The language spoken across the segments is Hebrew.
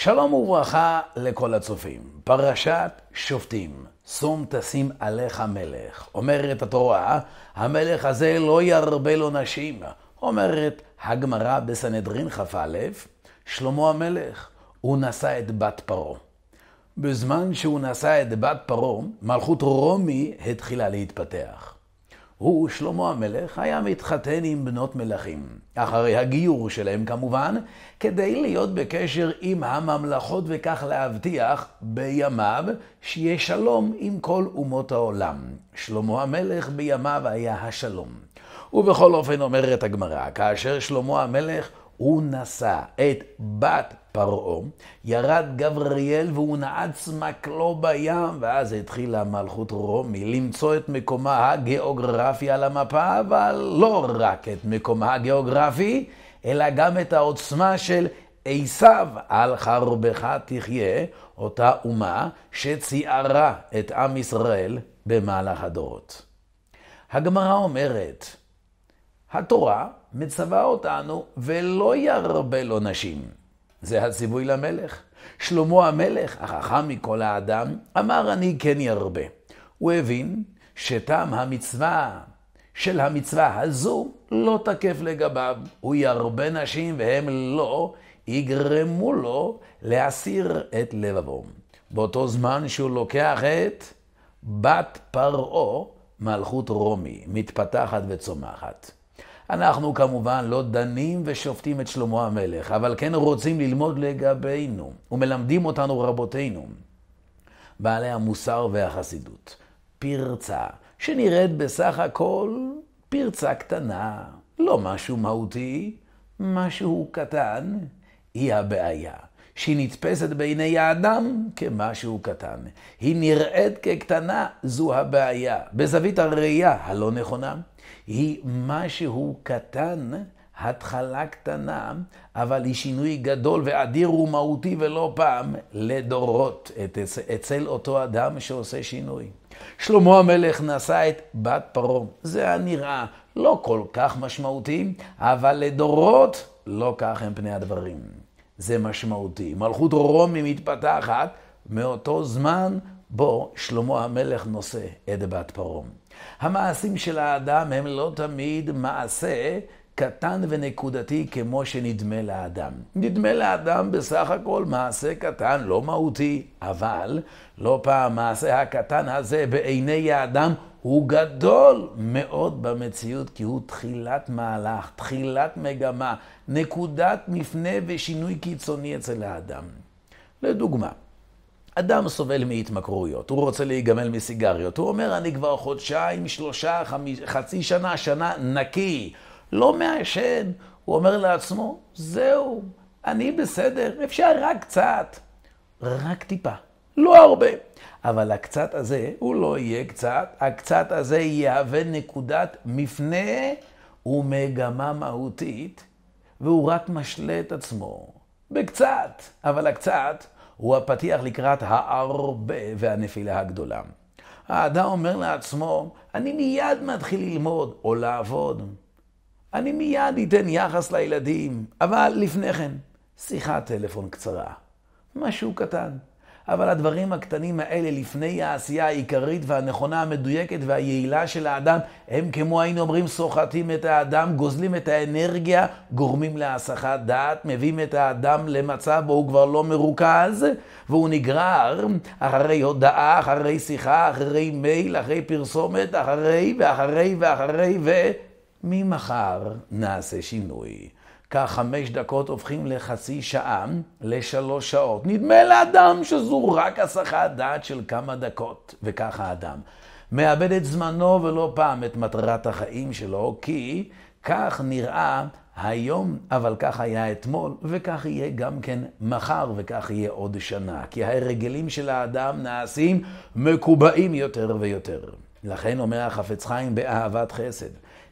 שלום וברכה לכל הצופים. פרשת שופטים, שום תשים עליך מלך. אומרת התורה, המלך הזה לא ירבה לו נשים. אומרת הגמרא בסנהדרין כ"א, שלמה המלך, הוא נשא את בת פרעה. בזמן שהוא נשא את בת פרעה, מלכות רומי התחילה להתפתח. הוא, שלמה המלך, היה מתחתן עם בנות מלכים, אחרי הגיור שלהם כמובן, כדי להיות בקשר עם הממלכות וכך להבטיח בימיו שיהיה שלום עם כל אומות העולם. שלמה המלך בימיו היה השלום. ובכל אופן אומרת הגמרא, כאשר שלמה המלך הוא נשא את בת פרעה, ירד גבריאל והוא נעץ מקלו בים, ואז התחילה מלכות רומי למצוא את מקומה הגיאוגרפי על המפה, אבל לא רק את מקומה הגיאוגרפי, אלא גם את העוצמה של עשיו על חרבך תחיה, אותה אומה שציערה את עם ישראל במהלך הדורות. הגמרא אומרת, התורה מצווה אותנו, ולא ירבה לו נשים. זה הציווי למלך. שלמה המלך, החכם מכל האדם, אמר אני כן ירבה. הוא הבין שטעם המצווה של המצווה הזו לא תקף לגביו. הוא ירבה נשים והם לא יגרמו לו להסיר את לבבו. באותו זמן שהוא לוקח את בת פרעה, מלכות רומי, מתפתחת וצומחת. אנחנו כמובן לא דנים ושופטים את שלמה המלך, אבל כן רוצים ללמוד לגבינו, ומלמדים אותנו רבותינו, בעלי המוסר והחסידות. פרצה, שנראית בסך הכל פרצה קטנה, לא משהו מהותי, משהו קטן, היא הבעיה. שהיא נתפסת בעיני האדם כמשהו קטן. היא נראית כקטנה, זו הבעיה. בזווית הראייה הלא נכונה, היא משהו קטן, התחלה קטנה, אבל היא שינוי גדול ואדיר ומהותי ולא פעם, לדורות, את, אצל אותו אדם שעושה שינוי. שלמה המלך נשא את בת פרעה. זה הנראה לא כל כך משמעותי, אבל לדורות לא כך הם פני הדברים. זה משמעותי. מלכות רומי מתפתחת מאותו זמן בו שלמה המלך נושא את בת פרום. המעשים של האדם הם לא תמיד מעשה קטן ונקודתי כמו שנדמה לאדם. נדמה לאדם בסך הכל מעשה קטן, לא מהותי, אבל לא פעם מעשה הקטן הזה בעיני האדם הוא גדול מאוד במציאות, כי הוא תחילת מהלך, תחילת מגמה, נקודת מפנה ושינוי קיצוני אצל האדם. לדוגמה, אדם סובל מהתמכרויות, הוא רוצה להיגמל מסיגריות, הוא אומר, אני כבר חודשיים, שלושה, חמיש, חצי שנה, שנה נקי, לא מעשן. הוא אומר לעצמו, זהו, אני בסדר, אפשר רק קצת, רק טיפה. לא הרבה. אבל הקצת הזה, הוא לא יהיה קצת, הקצת הזה יהווה נקודת מפנה ומגמה מהותית, והוא רק משלה את עצמו. בקצת, אבל הקצת הוא הפתיח לקראת ההרבה והנפילה הגדולה. האדם אומר לעצמו, אני מיד מתחיל ללמוד או לעבוד. אני מיד אתן יחס לילדים, אבל לפני כן, שיחת טלפון קצרה. משהו קטן. אבל הדברים הקטנים האלה לפני העשייה העיקרית והנכונה, המדויקת והיעילה של האדם, הם כמו היינו אומרים, סוחטים את האדם, גוזלים את האנרגיה, גורמים להסחת דעת, מביאים את האדם למצב בו הוא כבר לא מרוכז, והוא נגרר אחרי הודעה, אחרי שיחה, אחרי מייל, אחרי פרסומת, אחרי ואחרי ואחרי ו... ממחר נעשה שינוי. כך חמש דקות הופכים לחצי שעה, לשלוש שעות. נדמה לאדם שזו רק הסחת דעת של כמה דקות, וכך האדם. מאבד את זמנו ולא פעם את מטרת החיים שלו, כי כך נראה היום, אבל כך היה אתמול, וכך יהיה גם כן מחר, וכך יהיה עוד שנה. כי ההרגלים של האדם נעשים מקובעים יותר ויותר. לכן אומר החפץ חיים באהבת חסד.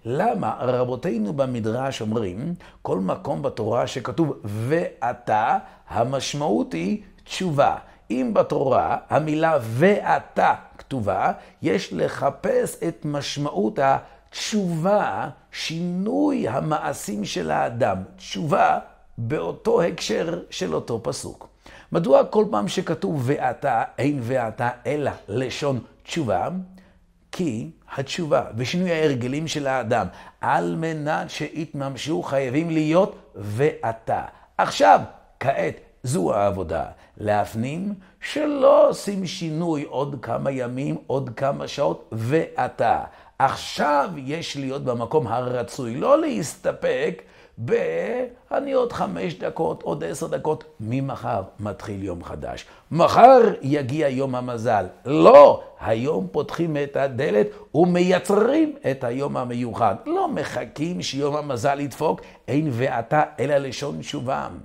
למה רבותינו במדרש אומרים, כל מקום בתורה שכתוב ואתה, המשמעות היא תשובה. אם בתורה המילה ואתה כתובה, יש לחפש את משמעות התשובה, שינוי המעשים של האדם. תשובה באותו הקשר של אותו פסוק. מדוע כל פעם שכתוב ואתה, אין ואתה אלא לשון תשובה? כי התשובה ושינוי ההרגלים של האדם, על מנת שיתממשו, חייבים להיות ואתה. עכשיו, כעת, זו העבודה, להפנים שלא עושים שינוי עוד כמה ימים, עוד כמה שעות, ואתה. עכשיו יש להיות במקום הרצוי, לא להסתפק ב... אני עוד חמש דקות, עוד עשר דקות, ממחר מתחיל יום חדש. מחר יגיע יום המזל. לא, היום פותחים את הדלת ומייצרים את היום המיוחד. לא מחכים שיום המזל ידפוק, אין ואתה אלא לשון שובם.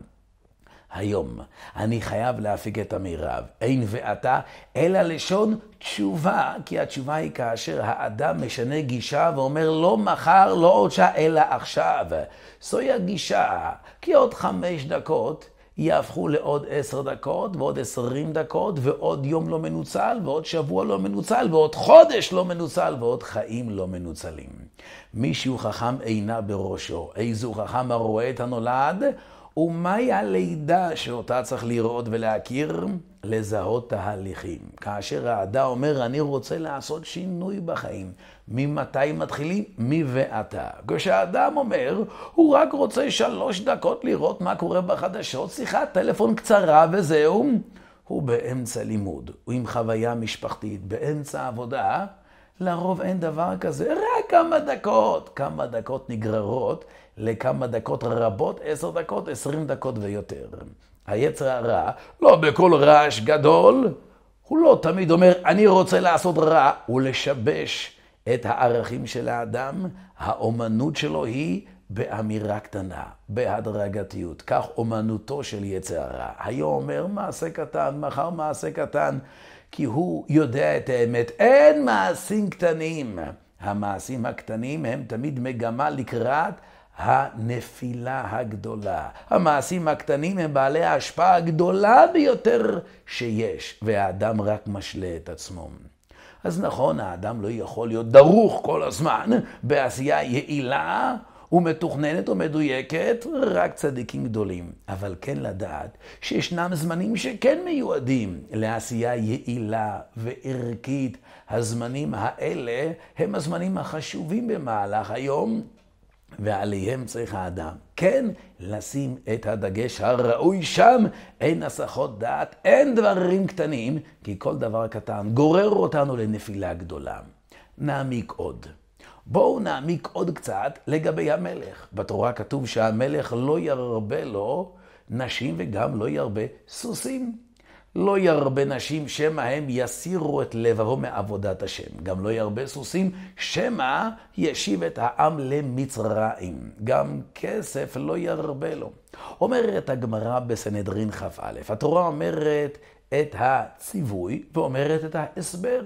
היום. אני חייב להפיק את המירב. אין ואתה, אלא לשון תשובה, כי התשובה היא כאשר האדם משנה גישה ואומר לא מחר, לא עוד שעה, אלא עכשיו. זוהי הגישה, כי עוד חמש דקות יהפכו לעוד עשר דקות, ועוד עשרים דקות, ועוד יום לא מנוצל, ועוד שבוע לא מנוצל, ועוד חודש לא מנוצל, ועוד חיים לא מנוצלים. מי שהוא חכם אינה בראשו, איזו חכם הרואה את הנולד, ומהי הלידה שאותה צריך לראות ולהכיר? לזהות תהליכים. כאשר האדם אומר, אני רוצה לעשות שינוי בחיים, ממתי מתחילים? מ"ועתה". כשהאדם אומר, הוא רק רוצה שלוש דקות לראות מה קורה בחדשות, שיחת טלפון קצרה וזהו, הוא באמצע לימוד, הוא עם חוויה משפחתית, באמצע עבודה, לרוב אין דבר כזה, כמה דקות, כמה דקות נגררות לכמה דקות רבות, עשר דקות, עשרים דקות ויותר. היצר הרע, לא בכל רעש גדול, הוא לא תמיד אומר, אני רוצה לעשות רע, לשבש את הערכים של האדם. האומנות שלו היא באמירה קטנה, בהדרגתיות. כך אומנותו של יצר הרע. היום אומר מעשה קטן, מחר מעשה קטן, כי הוא יודע את האמת. אין מעשים קטנים. המעשים הקטנים הם תמיד מגמה לקראת הנפילה הגדולה. המעשים הקטנים הם בעלי ההשפעה הגדולה ביותר שיש, והאדם רק משלה את עצמו. אז נכון, האדם לא יכול להיות דרוך כל הזמן בעשייה יעילה ומתוכננת ומדויקת מדויקת, רק צדיקים גדולים. אבל כן לדעת שישנם זמנים שכן מיועדים לעשייה יעילה וערכית. הזמנים האלה הם הזמנים החשובים במהלך היום, ועליהם צריך האדם כן לשים את הדגש הראוי שם. אין הסחות דעת, אין דברים קטנים, כי כל דבר קטן גורר אותנו לנפילה גדולה. נעמיק עוד. בואו נעמיק עוד קצת לגבי המלך. בתורה כתוב שהמלך לא ירבה לו נשים וגם לא ירבה סוסים. לא ירבה נשים שמא הם יסירו את לבבו מעבודת השם. גם לא ירבה סוסים שמא ישיב את העם למצרים. גם כסף לא ירבה לו. אומרת הגמרא בסנהדרין כ"א, התורה אומרת את הציווי ואומרת את ההסבר.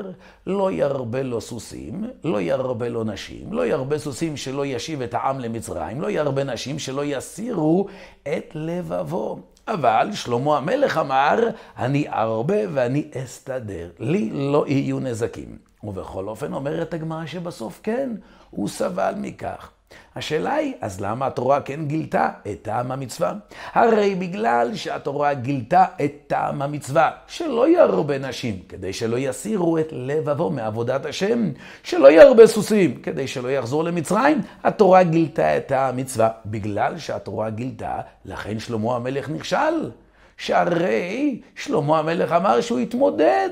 לא ירבה לו סוסים, לא ירבה לו נשים, לא ירבה סוסים שלא ישיב את העם למצרים, לא ירבה נשים שלא יסירו את לבבו. אבל שלמה המלך אמר, אני ארבה ואני אסתדר, לי לא יהיו נזקים. ובכל אופן אומרת הגמרא שבסוף כן, הוא סבל מכך. השאלה היא, אז למה התורה כן גילתה את טעם המצווה? הרי בגלל שהתורה גילתה את טעם המצווה, שלא ירבה נשים, כדי שלא יסירו את לבבו מעבודת השם, שלא ירבה סוסים, כדי שלא יחזור למצרים, התורה גילתה את טעם המצווה. בגלל שהתורה גילתה, לכן שלמה המלך נכשל. שהרי שלמה המלך אמר שהוא יתמודד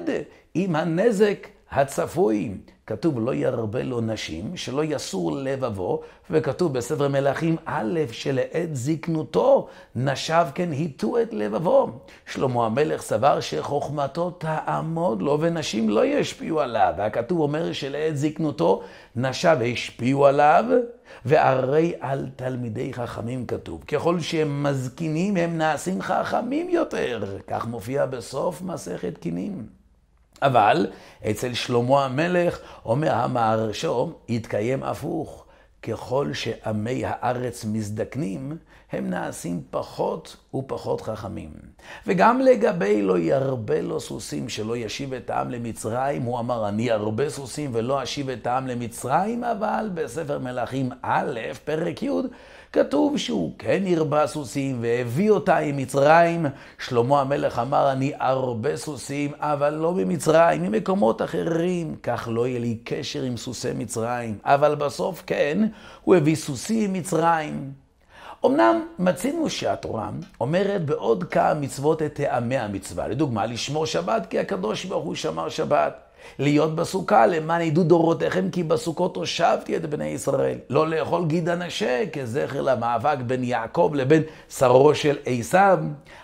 עם הנזק הצפוי כתוב לא ירבה לו נשים, שלא יסור לבבו, וכתוב בספר מלכים א', שלעת זקנותו נשב כן היטו את לבבו. שלמה המלך סבר שחוכמתו תעמוד לו ונשים לא ישפיעו עליו, והכתוב אומר שלעת זקנותו נשב השפיעו עליו, והרי על תלמידי חכמים כתוב, ככל שהם מזקינים הם נעשים חכמים יותר, כך מופיע בסוף מסכת קינים. אבל אצל שלמה המלך אומר המהרשום, התקיים הפוך. ככל שעמי הארץ מזדקנים, הם נעשים פחות ופחות חכמים. וגם לגבי לא ירבה לו סוסים, שלא ישיב את העם למצרים, הוא אמר, אני ארבה סוסים ולא אשיב את העם למצרים, אבל בספר מלכים א', פרק י', כתוב שהוא כן הרבה סוסים והביא אותה עם מצרים. שלמה המלך אמר, אני ארבה סוסים, אבל לא ממצרים, ממקומות אחרים. כך לא יהיה לי קשר עם סוסי מצרים. אבל בסוף כן, הוא הביא סוסים ממצרים. אמנם מצינו שהתורה אומרת בעוד כמה מצוות את טעמי המצווה. לדוגמה, לשמור שבת כי הקדוש ברוך הוא שמר שבת. להיות בסוכה למען עידוד דורותיכם, כי בסוכות הושבתי את בני ישראל. לא לאכול גיד הנשה כזכר למאבק בין יעקב לבין שרו של עשיו,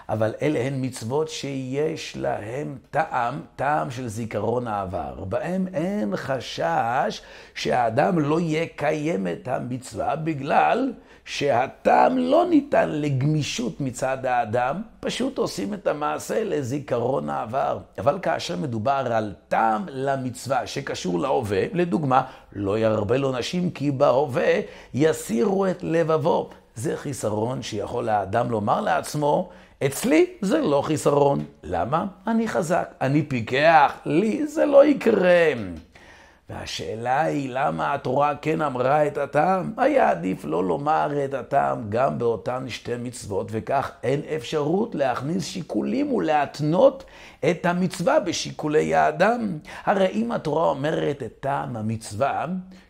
אבל אלה הן מצוות שיש להן טעם, טעם של זיכרון העבר. בהן אין חשש שהאדם לא יקיים את המצווה בגלל... שהטעם לא ניתן לגמישות מצד האדם, פשוט עושים את המעשה לזיכרון העבר. אבל כאשר מדובר על טעם למצווה שקשור להווה, לדוגמה, לא ירבה נשים כי בהווה יסירו את לבבו. זה חיסרון שיכול האדם לומר לעצמו, אצלי זה לא חיסרון. למה? אני חזק, אני פיקח, לי זה לא יקרה. והשאלה היא, למה התורה כן אמרה את הטעם? היה עדיף לא לומר את הטעם גם באותן שתי מצוות, וכך אין אפשרות להכניס שיקולים ולהתנות את המצווה בשיקולי האדם. הרי אם התורה אומרת את טעם המצווה,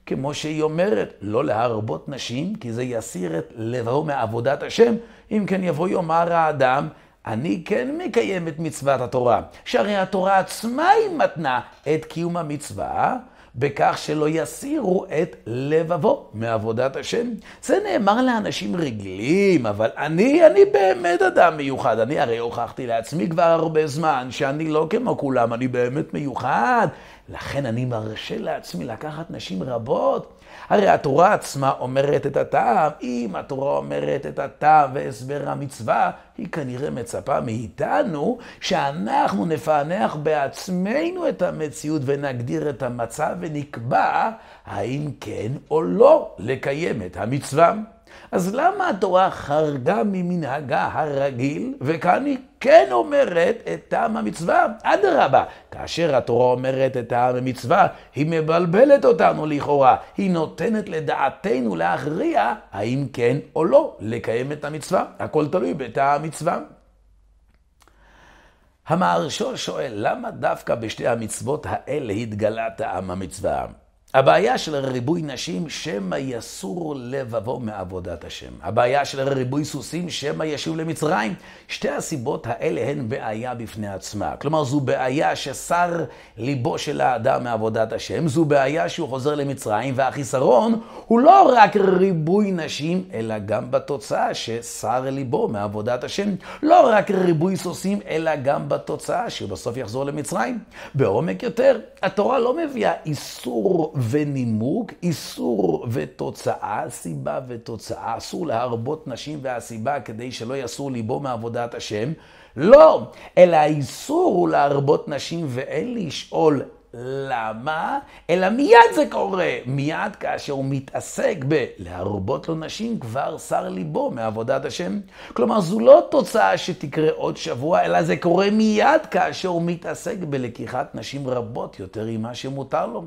כמו שהיא אומרת, לא להרבות נשים, כי זה יסיר את לבו מעבודת השם, אם כן יבוא יאמר האדם, אני כן מקיים את מצוות התורה, שהרי התורה עצמה היא מתנה את קיום המצווה, בכך שלא יסירו את לבבו מעבודת השם. זה נאמר לאנשים רגילים, אבל אני, אני באמת אדם מיוחד. אני הרי הוכחתי לעצמי כבר הרבה זמן שאני לא כמו כולם, אני באמת מיוחד. לכן אני מרשה לעצמי לקחת נשים רבות. הרי התורה עצמה אומרת את הטעם. אם התורה אומרת את הטעם והסבר המצווה, היא כנראה מצפה מאיתנו שאנחנו נפענח בעצמנו את המציאות ונגדיר את המצב ונקבע האם כן או לא לקיים את המצווה. אז למה התורה חרגה ממנהגה הרגיל, וכאן היא כן אומרת את טעם המצווה? אדרבה, כאשר התורה אומרת את טעם המצווה, היא מבלבלת אותנו לכאורה. היא נותנת לדעתנו להכריע האם כן או לא לקיים את המצווה. הכל תלוי בטעם המצווה. המהרש"ל שואל, למה דווקא בשתי המצוות האלה התגלה טעם המצווה? הבעיה של ריבוי נשים, שמא יסור לבבו מעבודת השם. הבעיה של ריבוי סוסים, שמא ישוב למצרים. שתי הסיבות האלה הן בעיה בפני עצמה. כלומר, זו בעיה שסר ליבו של האדם מעבודת השם, זו בעיה שהוא חוזר למצרים, והחיסרון הוא לא רק ריבוי נשים, אלא גם בתוצאה שסר ליבו מעבודת השם. לא רק ריבוי סוסים, אלא גם בתוצאה שהוא בסוף יחזור למצרים. בעומק יותר, התורה לא מביאה איסור ונימוק, איסור ותוצאה, סיבה ותוצאה. אסור להרבות נשים והסיבה כדי שלא יסור ליבו מעבודת השם. לא, אלא האיסור הוא להרבות נשים ואין לשאול למה? אלא מיד זה קורה. מיד כאשר הוא מתעסק בלהרבות לו נשים, כבר שר ליבו מעבודת השם. כלומר, זו לא תוצאה שתקרה עוד שבוע, אלא זה קורה מיד כאשר הוא מתעסק בלקיחת נשים רבות יותר ממה שמותר לו.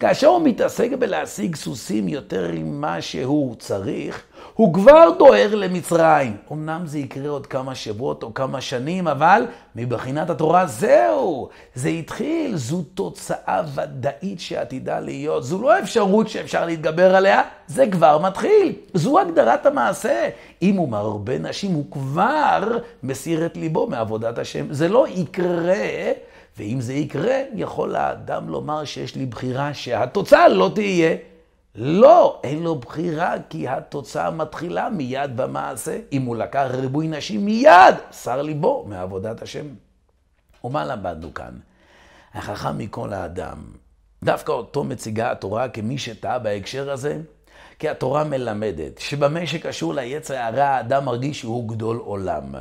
כאשר הוא מתעסק בלהשיג סוסים יותר ממה שהוא צריך, הוא כבר דוהר למצרים. אמנם זה יקרה עוד כמה שבועות או כמה שנים, אבל מבחינת התורה זהו, זה התחיל, זו תוצאה ודאית שעתידה להיות. זו לא אפשרות שאפשר להתגבר עליה, זה כבר מתחיל. זו הגדרת המעשה. אם הוא מרבה נשים, הוא כבר מסיר את ליבו מעבודת השם. זה לא יקרה. ואם זה יקרה, יכול האדם לומר שיש לי בחירה שהתוצאה לא תהיה. לא, אין לו בחירה, כי התוצאה מתחילה מיד במעשה. אם הוא לקח ריבוי נשים, מיד שר ליבו מעבודת השם. ומה למדנו כאן? החכם מכל האדם, דווקא אותו מציגה התורה כמי שטעה בהקשר הזה, כי התורה מלמדת שבמה שקשור ליצר הרע, האדם מרגיש שהוא גדול עולם.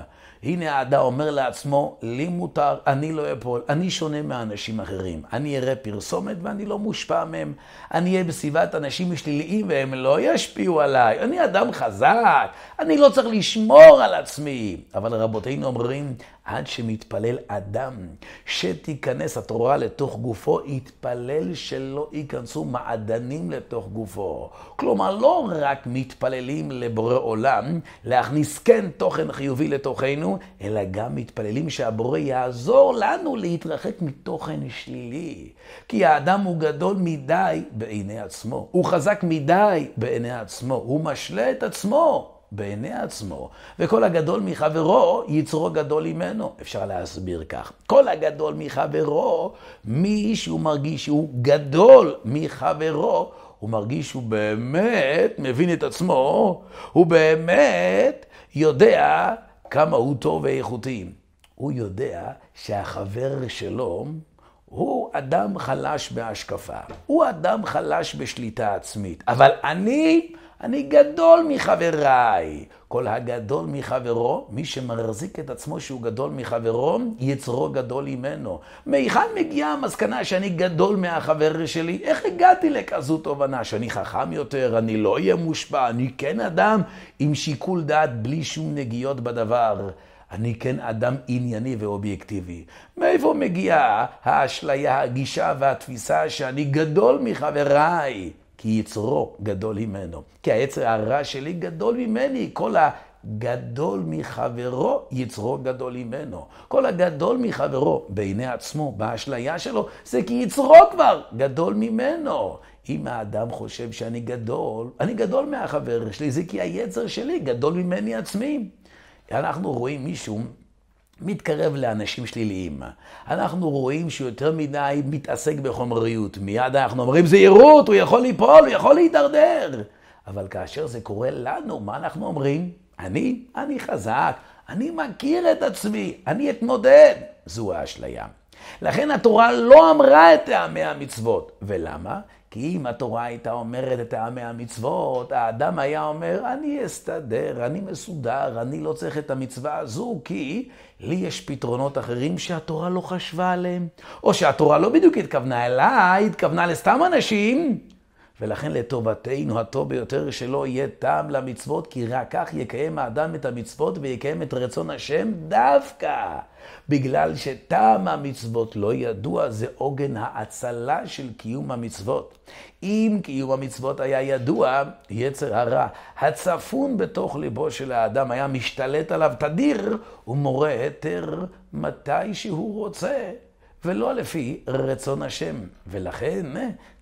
הנה האדם אומר לעצמו, לי מותר, אני לא אפול, אני שונה מאנשים אחרים. אני אראה פרסומת ואני לא מושפע מהם. אני אהיה בסביבת אנשים שליליים והם לא ישפיעו עליי. אני אדם חזק, אני לא צריך לשמור על עצמי. אבל רבותינו אומרים, עד שמתפלל אדם, שתיכנס התורה לתוך גופו, יתפלל שלא ייכנסו מעדנים לתוך גופו. כלומר, לא רק מתפללים לבורא עולם, להכניס כן תוכן חיובי לתוכנו, אלא גם מתפללים שהבורא יעזור לנו להתרחק מתוכן שלילי. כי האדם הוא גדול מדי בעיני עצמו, הוא חזק מדי בעיני עצמו, הוא משלה את עצמו. בעיני עצמו, וכל הגדול מחברו, יצרו גדול ממנו. אפשר להסביר כך. כל הגדול מחברו, מי שהוא מרגיש שהוא גדול מחברו, הוא מרגיש שהוא באמת מבין את עצמו, הוא באמת יודע כמה הוא טוב ואיכותי. הוא יודע שהחבר שלו הוא אדם חלש בהשקפה, הוא אדם חלש בשליטה עצמית, אבל אני, אני גדול מחבריי. כל הגדול מחברו, מי שמחזיק את עצמו שהוא גדול מחברו, יצרו גדול ממנו. מהיכן מגיעה המסקנה שאני גדול מהחבר שלי? איך הגעתי לכזו תובנה? שאני חכם יותר, אני לא אהיה מושפע, אני כן אדם עם שיקול דעת בלי שום נגיעות בדבר. אני כן אדם ענייני ואובייקטיבי. מאיפה מגיעה האשליה, הגישה והתפיסה שאני גדול מחבריי? כי יצרו גדול ממנו. כי היצר הרע שלי גדול ממני. כל הגדול מחברו, יצרו גדול ממנו. כל הגדול מחברו, בעיני עצמו, באשליה שלו, זה כי יצרו כבר גדול ממנו. אם האדם חושב שאני גדול, אני גדול מהחבר שלי, זה כי היצר שלי גדול ממני עצמי. אנחנו רואים מישהו מתקרב לאנשים שליליים. אנחנו רואים שהוא יותר מדי מתעסק בחומריות. מיד אנחנו אומרים, זהירות, הוא יכול ליפול, הוא יכול להידרדר. אבל כאשר זה קורה לנו, מה אנחנו אומרים? אני, אני חזק, אני מכיר את עצמי, אני אתמודד. זו האשליה. לכן התורה לא אמרה את טעמי המצוות. ולמה? כי אם התורה הייתה אומרת את טעמי המצוות, האדם היה אומר, אני אסתדר, אני מסודר, אני לא צריך את המצווה הזו, כי לי יש פתרונות אחרים שהתורה לא חשבה עליהם. או שהתורה לא בדיוק התכוונה אליי, התכוונה לסתם אנשים ולכן לטובתנו הטוב ביותר שלא יהיה טעם למצוות, כי רק כך יקיים האדם את המצוות ויקיים את רצון השם דווקא. בגלל שטעם המצוות לא ידוע, זה עוגן ההצלה של קיום המצוות. אם קיום המצוות היה ידוע, יצר הרע, הצפון בתוך ליבו של האדם היה משתלט עליו תדיר, מורה היתר מתי שהוא רוצה. ולא לפי רצון השם. ולכן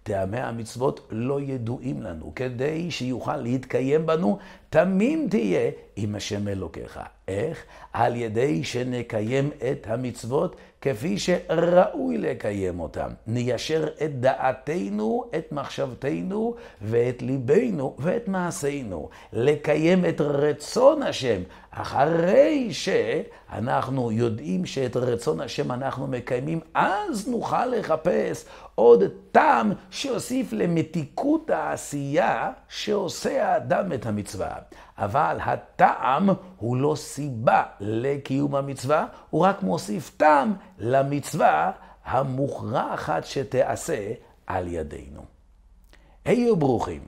טעמי המצוות לא ידועים לנו, כדי שיוכל להתקיים בנו תמים תהיה עם השם אלוקיך. איך? על ידי שנקיים את המצוות כפי שראוי לקיים אותן. ניישר את דעתנו, את מחשבתנו ואת ליבנו ואת מעשינו. לקיים את רצון השם, אחרי שאנחנו יודעים שאת רצון השם אנחנו מקיימים, אז נוכל לחפש עוד טעם שיוסיף למתיקות העשייה שעושה האדם את המצווה. אבל הטעם הוא לא סיבה לקיום המצווה, הוא רק מוסיף טעם למצווה המוכרחת שתיעשה על ידינו. היו ברוכים.